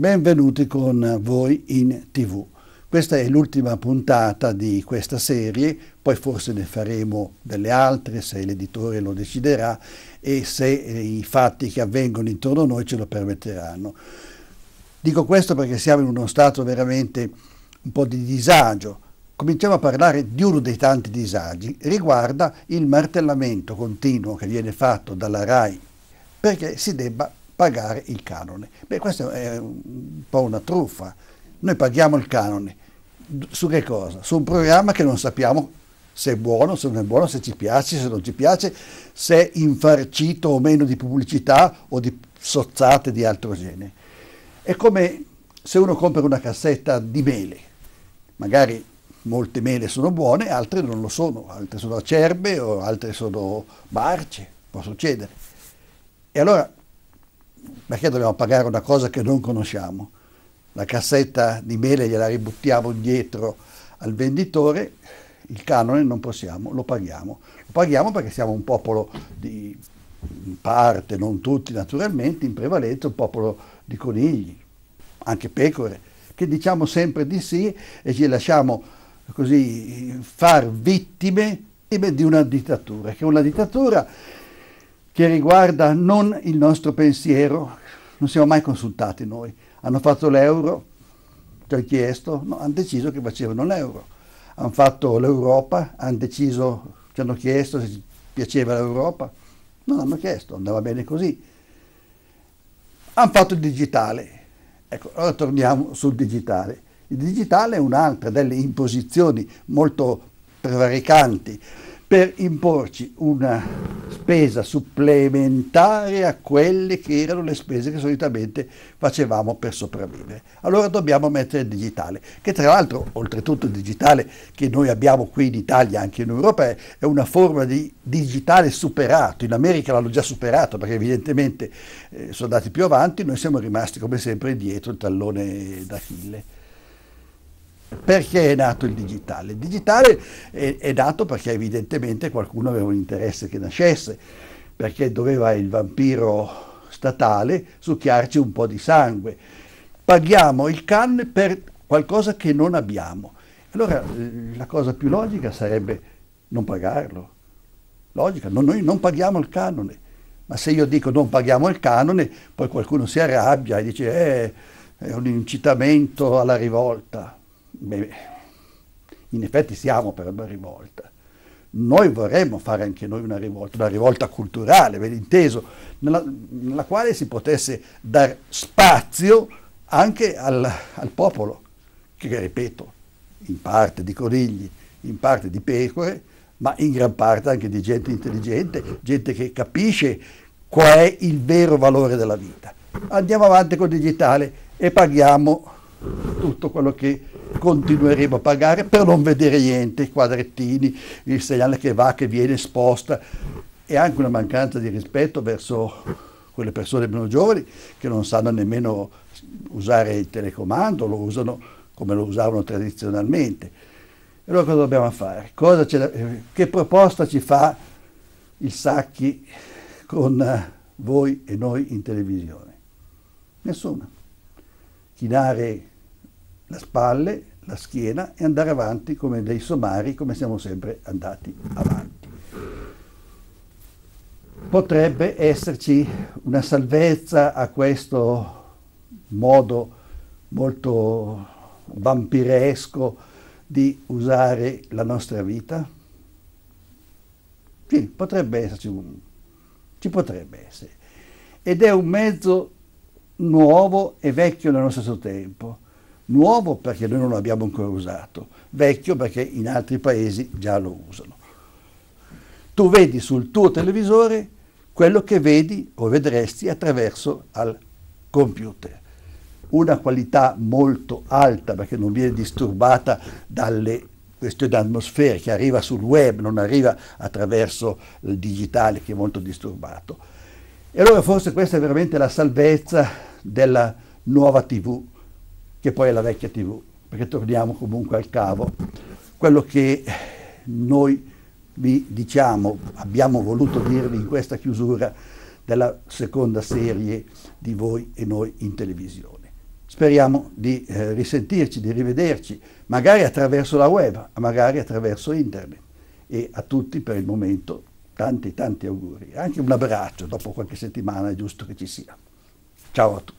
Benvenuti con voi in tv. Questa è l'ultima puntata di questa serie, poi forse ne faremo delle altre se l'editore lo deciderà e se i fatti che avvengono intorno a noi ce lo permetteranno. Dico questo perché siamo in uno stato veramente un po' di disagio. Cominciamo a parlare di uno dei tanti disagi, riguarda il martellamento continuo che viene fatto dalla RAI perché si debba pagare il canone. Beh, questa è un po' una truffa. Noi paghiamo il canone. Su che cosa? Su un programma che non sappiamo se è buono, se non è buono, se ci piace, se non ci piace, se è infarcito o meno di pubblicità o di sozzate di altro genere. È come se uno compra una cassetta di mele. Magari molte mele sono buone, altre non lo sono, altre sono acerbe o altre sono marce, può succedere. E allora perché dobbiamo pagare una cosa che non conosciamo? La cassetta di mele gliela ributtiamo dietro al venditore, il canone non possiamo, lo paghiamo. Lo paghiamo perché siamo un popolo di parte, non tutti naturalmente, in prevalenza un popolo di conigli, anche pecore, che diciamo sempre di sì e ci lasciamo così far vittime di una dittatura, che è una dittatura che riguarda non il nostro pensiero, non siamo mai consultati noi. Hanno fatto l'euro, ci hanno chiesto, no, hanno deciso che facevano l'euro. Hanno fatto l'Europa, hanno deciso, ci hanno chiesto se piaceva l'Europa. Non hanno chiesto, andava bene così. Hanno fatto il digitale. Ecco, ora torniamo sul digitale. Il digitale è un'altra delle imposizioni molto prevaricanti per imporci una spesa supplementare a quelle che erano le spese che solitamente facevamo per sopravvivere. Allora dobbiamo mettere il digitale, che tra l'altro, oltretutto il digitale che noi abbiamo qui in Italia, anche in Europa, è una forma di digitale superato. In America l'hanno già superato perché evidentemente eh, sono andati più avanti, noi siamo rimasti come sempre dietro il tallone d'Achille. Perché è nato il digitale? Il digitale è, è nato perché evidentemente qualcuno aveva un interesse che nascesse, perché doveva il vampiro statale succhiarci un po' di sangue. Paghiamo il can per qualcosa che non abbiamo. Allora eh, la cosa più logica sarebbe non pagarlo. Logica, no, noi non paghiamo il canone. Ma se io dico non paghiamo il canone, poi qualcuno si arrabbia e dice eh, è un incitamento alla rivolta. Beh, in effetti siamo per una rivolta. Noi vorremmo fare anche noi una rivolta, una rivolta culturale, ben inteso, nella, nella quale si potesse dar spazio anche al, al popolo, che ripeto, in parte di conigli, in parte di pecore, ma in gran parte anche di gente intelligente, gente che capisce qual è il vero valore della vita. Andiamo avanti col digitale e paghiamo tutto quello che continueremo a pagare per non vedere niente, i quadrettini, il segnale che va, che viene, sposta. E anche una mancanza di rispetto verso quelle persone meno giovani che non sanno nemmeno usare il telecomando, lo usano come lo usavano tradizionalmente. E allora cosa dobbiamo fare? Cosa da, che proposta ci fa il Sacchi con voi e noi in televisione? Nessuna. Chinare la spalle, la schiena e andare avanti come dei somari, come siamo sempre andati avanti. Potrebbe esserci una salvezza a questo modo molto vampiresco di usare la nostra vita? Sì, potrebbe esserci un... ci potrebbe essere. Ed è un mezzo nuovo e vecchio nello stesso tempo nuovo perché noi non l'abbiamo ancora usato, vecchio perché in altri paesi già lo usano. Tu vedi sul tuo televisore quello che vedi o vedresti attraverso al computer. Una qualità molto alta perché non viene disturbata dalle questioni atmosferiche, arriva sul web, non arriva attraverso il digitale che è molto disturbato. E allora forse questa è veramente la salvezza della nuova TV che poi è la vecchia TV, perché torniamo comunque al cavo. Quello che noi vi diciamo, abbiamo voluto dirvi in questa chiusura della seconda serie di Voi e Noi in televisione. Speriamo di eh, risentirci, di rivederci, magari attraverso la web, magari attraverso internet. E a tutti per il momento tanti tanti auguri, anche un abbraccio, dopo qualche settimana è giusto che ci sia. Ciao a tutti.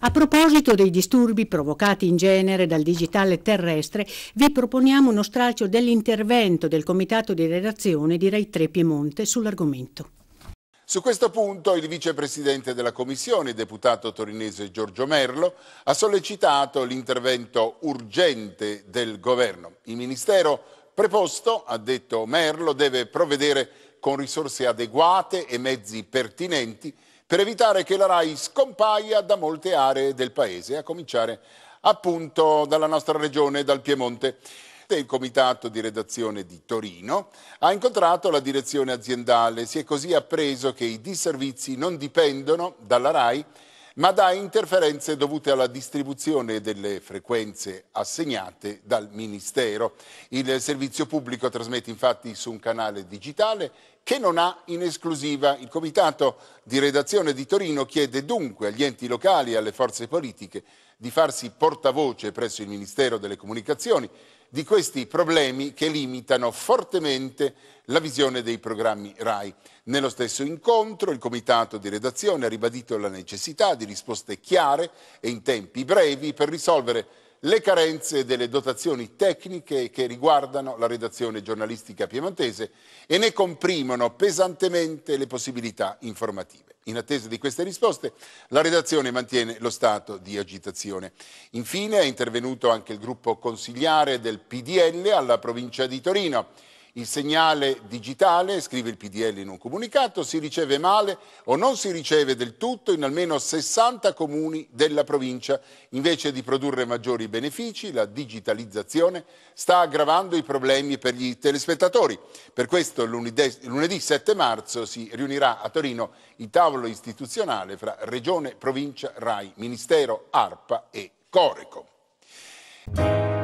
A proposito dei disturbi provocati in genere dal digitale terrestre, vi proponiamo uno stralcio dell'intervento del comitato di redazione di Rai 3 Piemonte sull'argomento. Su questo punto il vicepresidente della Commissione, deputato torinese Giorgio Merlo, ha sollecitato l'intervento urgente del governo. Il Ministero preposto, ha detto Merlo, deve provvedere con risorse adeguate e mezzi pertinenti per evitare che la RAI scompaia da molte aree del paese, a cominciare appunto dalla nostra regione, dal Piemonte. Il comitato di redazione di Torino ha incontrato la direzione aziendale. Si è così appreso che i disservizi non dipendono dalla RAI, ma da interferenze dovute alla distribuzione delle frequenze assegnate dal Ministero. Il servizio pubblico trasmette infatti su un canale digitale che non ha in esclusiva. Il Comitato di redazione di Torino chiede dunque agli enti locali e alle forze politiche di farsi portavoce presso il Ministero delle Comunicazioni di questi problemi che limitano fortemente la visione dei programmi RAI. Nello stesso incontro il comitato di redazione ha ribadito la necessità di risposte chiare e in tempi brevi per risolvere le carenze delle dotazioni tecniche che riguardano la redazione giornalistica piemontese e ne comprimono pesantemente le possibilità informative. In attesa di queste risposte, la redazione mantiene lo stato di agitazione. Infine è intervenuto anche il gruppo consigliare del PDL alla provincia di Torino il segnale digitale, scrive il PDL in un comunicato, si riceve male o non si riceve del tutto in almeno 60 comuni della provincia. Invece di produrre maggiori benefici, la digitalizzazione sta aggravando i problemi per gli telespettatori. Per questo lunedì 7 marzo si riunirà a Torino il tavolo istituzionale fra Regione, Provincia, RAI, Ministero, ARPA e Coreco.